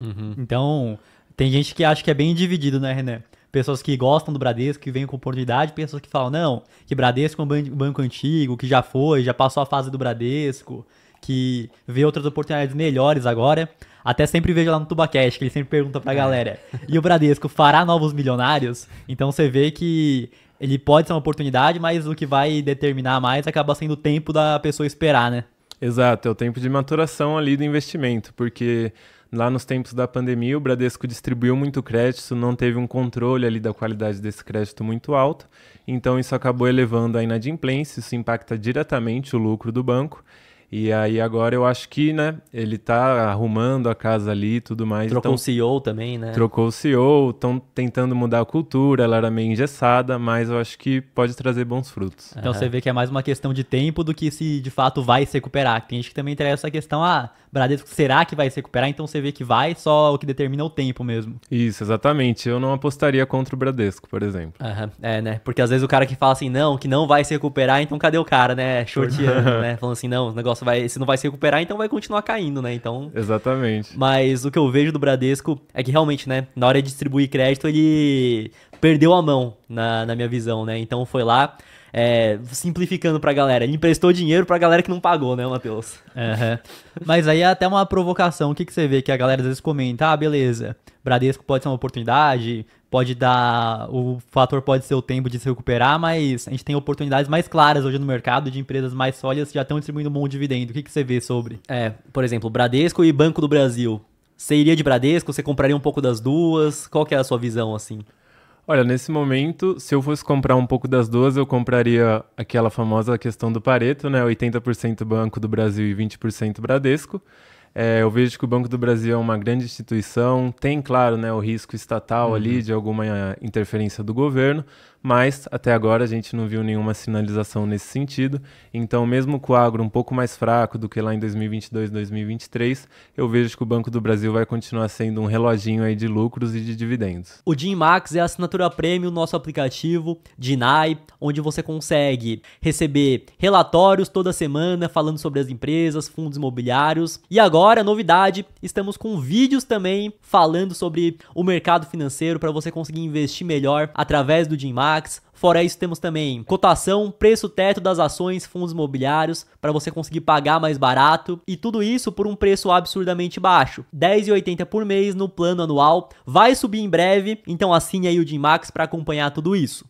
Uhum. Então, tem gente que acha que é bem dividido, né, Renan? Pessoas que gostam do Bradesco, que vêm com oportunidade, pessoas que falam, não, que Bradesco é um banco antigo, que já foi, já passou a fase do Bradesco, que vê outras oportunidades melhores agora. Até sempre vejo lá no Tubacast, que ele sempre pergunta pra é. galera, e o Bradesco fará novos milionários? Então você vê que ele pode ser uma oportunidade, mas o que vai determinar mais acaba sendo o tempo da pessoa esperar, né? Exato, é o tempo de maturação ali do investimento, porque lá nos tempos da pandemia, o Bradesco distribuiu muito crédito, não teve um controle ali da qualidade desse crédito muito alto, então isso acabou elevando a inadimplência, isso impacta diretamente o lucro do banco e aí agora eu acho que, né, ele tá arrumando a casa ali e tudo mais. Trocou então, o CEO também, né? Trocou o CEO, estão tentando mudar a cultura, ela era meio engessada, mas eu acho que pode trazer bons frutos. Então uhum. você vê que é mais uma questão de tempo do que se de fato vai se recuperar. Tem gente que também interessa essa questão, ah, Bradesco, será que vai se recuperar? Então você vê que vai, só o que determina é o tempo mesmo. Isso, exatamente. Eu não apostaria contra o Bradesco, por exemplo. Uhum. É, né? Porque às vezes o cara que fala assim, não, que não vai se recuperar, então cadê o cara, né? É Shorteando, né? Falando assim, não, o negócio negócio vai, se não vai se recuperar, então vai continuar caindo, né? Então. Exatamente. Mas o que eu vejo do Bradesco é que realmente, né, na hora de distribuir crédito, ele perdeu a mão, na, na minha visão, né? Então foi lá. É, simplificando pra galera, ele emprestou dinheiro pra galera que não pagou, né, Matheus? Uhum. Mas aí é até uma provocação. O que, que você vê que a galera às vezes comenta? Ah, beleza, Bradesco pode ser uma oportunidade, pode dar. O fator pode ser o tempo de se recuperar, mas a gente tem oportunidades mais claras hoje no mercado de empresas mais sólidas que já estão distribuindo um bom dividendo. O que, que você vê sobre? É, por exemplo, Bradesco e Banco do Brasil. Você iria de Bradesco? Você compraria um pouco das duas? Qual que é a sua visão assim? Olha, nesse momento, se eu fosse comprar um pouco das duas, eu compraria aquela famosa questão do Pareto, né? 80% Banco do Brasil e 20% Bradesco. É, eu vejo que o Banco do Brasil é uma grande instituição, tem, claro, né, o risco estatal uhum. ali de alguma interferência do governo, mas até agora a gente não viu nenhuma sinalização nesse sentido. Então, mesmo com o agro um pouco mais fraco do que lá em 2022, 2023, eu vejo que o Banco do Brasil vai continuar sendo um reloginho aí de lucros e de dividendos. O Max é a assinatura premium nosso aplicativo Dinai, onde você consegue receber relatórios toda semana falando sobre as empresas, fundos imobiliários. E agora Agora, novidade, estamos com vídeos também falando sobre o mercado financeiro para você conseguir investir melhor através do Dinmax. Fora isso, temos também cotação, preço teto das ações, fundos imobiliários, para você conseguir pagar mais barato, e tudo isso por um preço absurdamente baixo, R$10,80 por mês no plano anual. Vai subir em breve, então assine aí o Dinmax para acompanhar tudo isso.